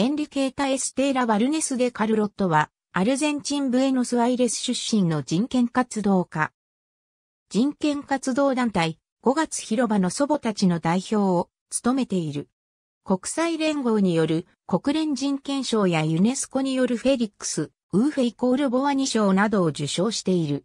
エンリケータ・エステーラ・バルネス・デ・カルロットは、アルゼンチン・ブエノス・アイレス出身の人権活動家。人権活動団体、5月広場の祖母たちの代表を務めている。国際連合による国連人権賞やユネスコによるフェリックス、ウーフェイコール・ボワニ賞などを受賞している。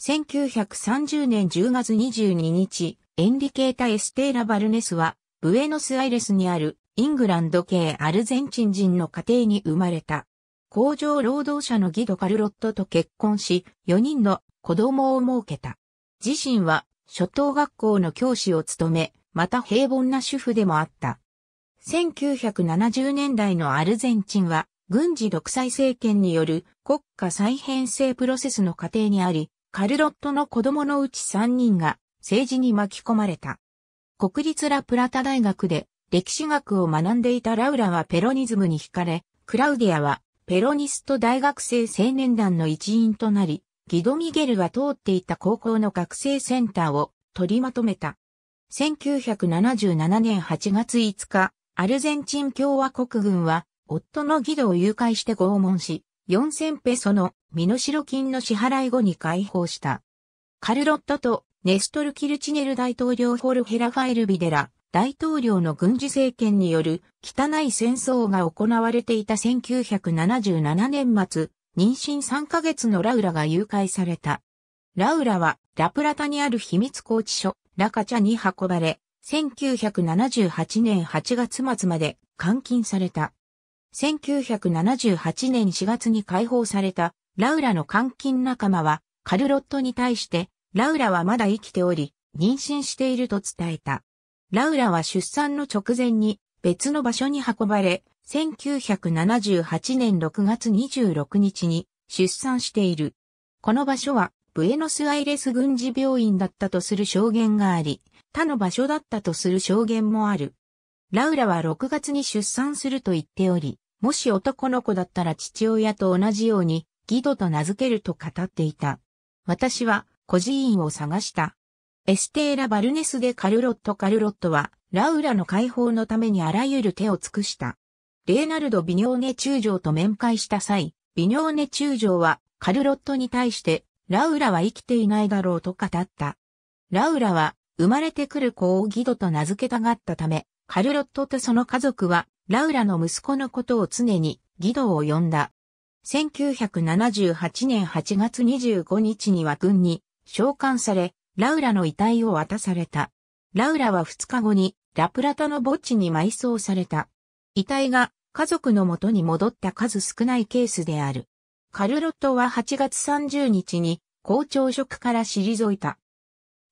1930年10月22日、エンリケータ・エステーラ・バルネスは、ブエノス・アイレスにあるイングランド系アルゼンチン人の家庭に生まれた。工場労働者のギド・カルロットと結婚し、4人の子供を設けた。自身は初等学校の教師を務め、また平凡な主婦でもあった。1970年代のアルゼンチンは、軍事独裁政権による国家再編成プロセスの過程にあり、カルロットの子供のうち3人が政治に巻き込まれた。国立ラプラタ大学で歴史学を学んでいたラウラはペロニズムに惹かれ、クラウディアはペロニスト大学生青年団の一員となり、ギド・ミゲルが通っていた高校の学生センターを取りまとめた。1977年8月5日、アルゼンチン共和国軍は、夫のギドを誘拐して拷問し、4000ペソの身代金の支払い後に解放した。カルロットとネストル・キルチネル大統領ホルヘラファエル・ビデラ、大統領の軍事政権による汚い戦争が行われていた1977年末、妊娠3ヶ月のラウラが誘拐された。ラウラはラプラタにある秘密拘置所、ラカチャに運ばれ、1978年8月末まで監禁された。1978年4月に解放されたラウラの監禁仲間はカルロットに対してラウラはまだ生きており妊娠していると伝えた。ラウラは出産の直前に別の場所に運ばれ、1978年6月26日に出産している。この場所はブエノスアイレス軍事病院だったとする証言があり、他の場所だったとする証言もある。ラウラは6月に出産すると言っており、もし男の子だったら父親と同じようにギドと名付けると語っていた。私は孤児院を探した。エステーラ・バルネスでカルロット・カルロットは、ラウラの解放のためにあらゆる手を尽くした。レーナルド・ビニョーネ中将と面会した際、ビニョーネ中将は、カルロットに対して、ラウラは生きていないだろうと語った。ラウラは、生まれてくる子をギドと名付けたがったため、カルロットとその家族は、ラウラの息子のことを常に、ギドを呼んだ。1978年8月25日には軍に召喚され、ラウラの遺体を渡された。ラウラは2日後にラプラタの墓地に埋葬された。遺体が家族の元に戻った数少ないケースである。カルロットは8月30日に校長職から退いた。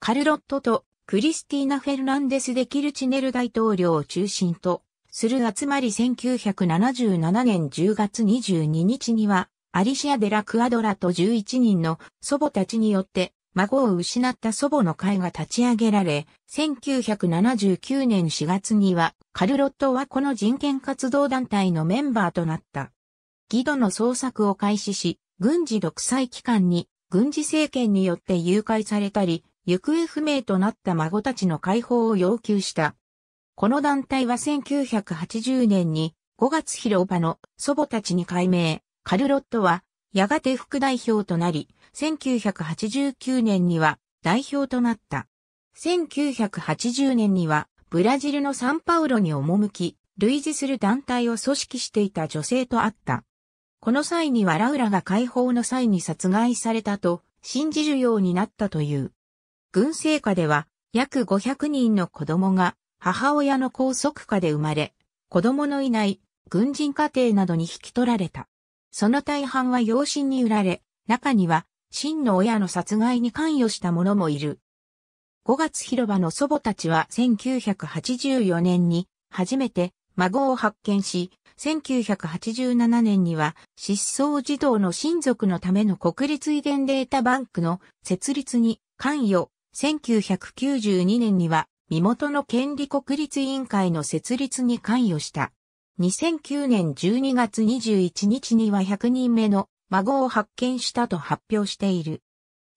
カルロットとクリスティーナ・フェルナンデス・デ・キルチネル大統領を中心とする集まり1977年10月22日にはアリシア・デラ・クアドラと11人の祖母たちによって孫を失った祖母の会が立ち上げられ、1979年4月には、カルロットはこの人権活動団体のメンバーとなった。ギドの捜索を開始し、軍事独裁機関に、軍事政権によって誘拐されたり、行方不明となった孫たちの解放を要求した。この団体は1980年に5月広場の祖母たちに改名、カルロットはやがて副代表となり、1989年には代表となった。1980年にはブラジルのサンパウロに赴き、類似する団体を組織していた女性と会った。この際にはラウラが解放の際に殺害されたと信じるようになったという。軍政下では約500人の子供が母親の拘束下で生まれ、子供のいない軍人家庭などに引き取られた。その大半は養親に売られ、中には、真の親の殺害に関与した者もいる。5月広場の祖母たちは1984年に初めて孫を発見し、1987年には失踪児童の親族のための国立遺伝データバンクの設立に関与。1992年には身元の権利国立委員会の設立に関与した。2009年12月21日には100人目の孫を発見したと発表している。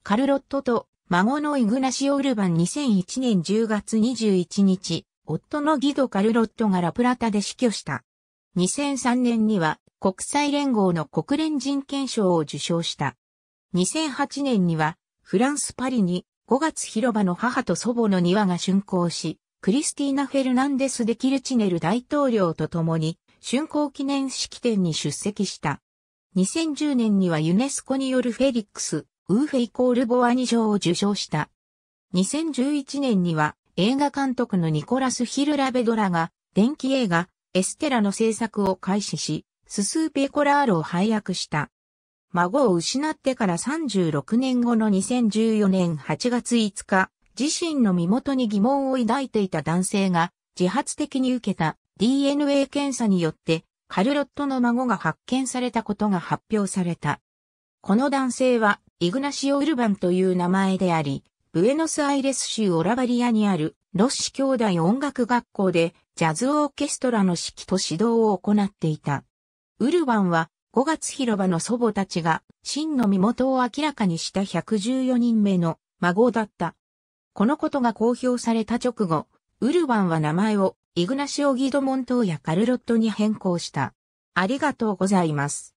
カルロットと孫のイグナシオ・ウルバン2001年10月21日、夫のギド・カルロットがラプラタで死去した。2003年には国際連合の国連人権賞を受賞した。2008年にはフランス・パリに5月広場の母と祖母の庭が竣工し、クリスティーナ・フェルナンデス・デ・キルチネル大統領と共に、竣工記念式典に出席した。2010年にはユネスコによるフェリックス、ウーフェイコール・ボアニ賞を受賞した。2011年には映画監督のニコラス・ヒルラベドラが電気映画エステラの制作を開始し、ススーペコラールを配役した。孫を失ってから36年後の2014年8月5日、自身の身元に疑問を抱いていた男性が自発的に受けた DNA 検査によってカルロットの孫が発見されたことが発表された。この男性はイグナシオ・ウルバンという名前であり、ブエノスアイレス州オラバリアにあるロッシ兄弟音楽学校でジャズオーケストラの指揮と指導を行っていた。ウルバンは5月広場の祖母たちが真の身元を明らかにした114人目の孫だった。このことが公表された直後、ウルワンは名前をイグナシオ・ギドモントーやカルロットに変更した。ありがとうございます。